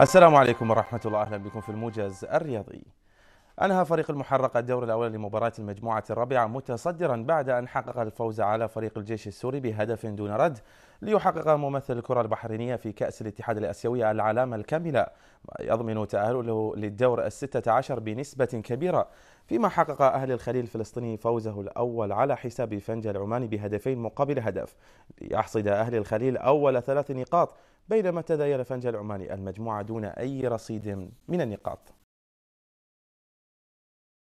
السلام عليكم ورحمة الله أهلا بكم في الموجز الرياضي أنهى فريق المحرقة الدور الأول لمباراة المجموعة الرابعة متصدرا بعد أن حقق الفوز على فريق الجيش السوري بهدف دون رد ليحقق ممثل الكرة البحرينية في كأس الاتحاد الأسيوي العلامة الكاملة يضمن تأهله للدور الستة عشر بنسبة كبيرة فيما حقق أهل الخليل الفلسطيني فوزه الأول على حساب فنجة العماني بهدفين مقابل هدف ليحصد أهل الخليل أول ثلاث نقاط بينما تدايل فنجة العماني المجموعة دون أي رصيد من النقاط